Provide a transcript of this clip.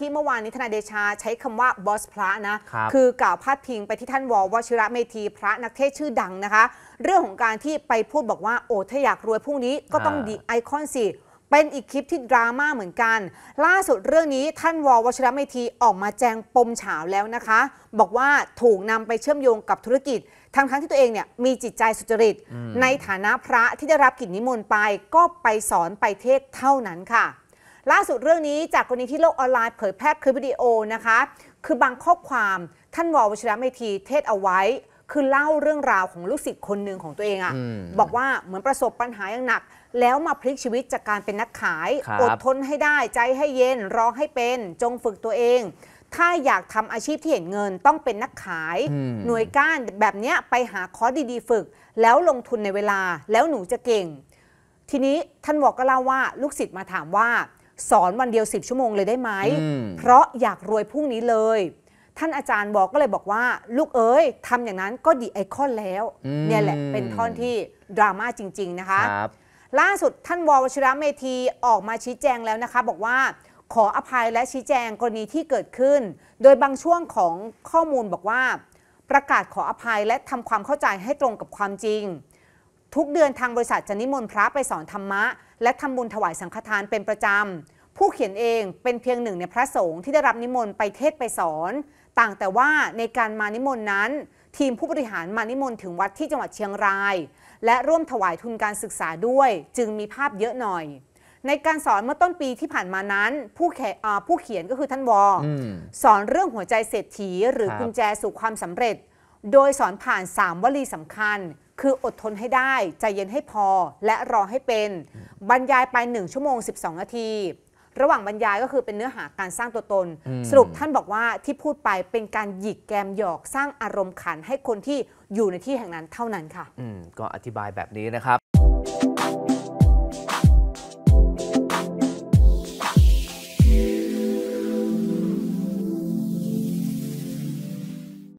ที่เมื่อวานนี้ทนายเดชาใช้คำว่าบอสพระนะคือกล่าวพาดพิงไปที่ท่านววชิระเมธีพระนักเทศชื่อดังนะคะ เรื่องของการที่ไปพูดบอกว่าโอ้ถ้าอยากรวยพรุ่งนี้ก็ต้องดีไอคอนสิเป็นอีกคลิปที่ดราม่าเหมือนกัน ล่าสุดเรื่องนี้ท่านววชิระเมธีออกมาแจงปมเฉาแล้วนะคะ บอกว่าถูกนำไปเชื่อมโยงกับธุรกิจทั้งทั้งที่ตัวเองเนี่ยมีจิตใจสุจริต ในฐานะพระที่ได้รับกิจนิมนต์ไปก็ไปสอนไปเทศเท่านั้นค่ะล่าสุดเรื่องนี้จากกรณีที่โลกออนไลน์เผยแพร่คลิปวิดีโอนะคะ คือบางข้อความท่านวอวชิระเมธีเทศเอาไว้ คือเล่าเรื่องราวของลูกศิษย์คนหนึ่งของตัวเองอะ่ะบอกว่าเหมือนประสบปัญหาอย่างหนัก แล้วมาพลิกชีวิตจากการเป็นนักขาย อดทนให้ได้ใจให้เย็นรอให้เป็น จงฝึกตัวเอง ถ้าอยากทำอาชีพที่เห็นเงินต้องเป็นนักขาย หน่วยก้านแบบเนี้ยไปหาคอร์สดีๆ ฝึก แล้วลงทุนในเวลาแล้วหนูจะเก่ง ทีนี้ท่านบอกก็เล่าว่าลูกศิษย์มาถามว่าสอนวันเดียว 10 ชั่วโมงเลยได้ไหม เพราะอยากรวยพรุ่งนี้เลย ท่านอาจารย์บอกก็เลยบอกว่า ลูกเอ๋ยทำอย่างนั้นก็ดีไอคอนแล้ว เนี่ยแหละ เป็นท่อนที่ดราม่าจริง ๆนะคะ ล่าสุดท่านววชิระเมธีออกมาชี้แจงแล้วนะคะ บอกว่า ขออภัยและชี้แจงกรณีที่เกิดขึ้น โดยบางช่วงของข้อมูลบอกว่า ประกาศขออภัยและทำความเข้าใจให้ตรงกับความจริงทุกเดือนทางบริษัทจะนิมนต์พระไปสอนธรรมะและทำบุญถวายสังฆทานเป็นประจำผู้เขียนเองเป็นเพียงหนึ่งในพระสงฆ์ที่ได้รับนิมนต์ไปเทศไปสอน ต่างแต่ว่าในการมานิมนต์นั้น ทีมผู้บริหารมานิมนต์ถึงวัดที่จังหวัดเชียงราย และร่วมถวายทุนการศึกษาด้วยจึงมีภาพเยอะหน่อย ในการสอนเมื่อต้นปีที่ผ่านมานั้นผู้เขียนก็คือท่านวอสอนเรื่องหัวใจเศรษฐีหรือกุญแจสู่ความสำเร็จ โดยสอนผ่าน 3 วลีสำคัญคืออดทนให้ได้ ใจเย็นให้พอและรอให้เป็น บรรยายไป 1 ชั่วโมง 12 นาที ระหว่างบรรยายก็คือเป็นเนื้อหาการสร้างตัวตน สรุปท่านบอกว่าที่พูดไปเป็นการหยิกแกมหยอกสร้างอารมณ์ขันให้คนที่อยู่ในที่แห่งนั้นเท่านั้นค่ะอืมก็อธิบายแบบนี้นะครับ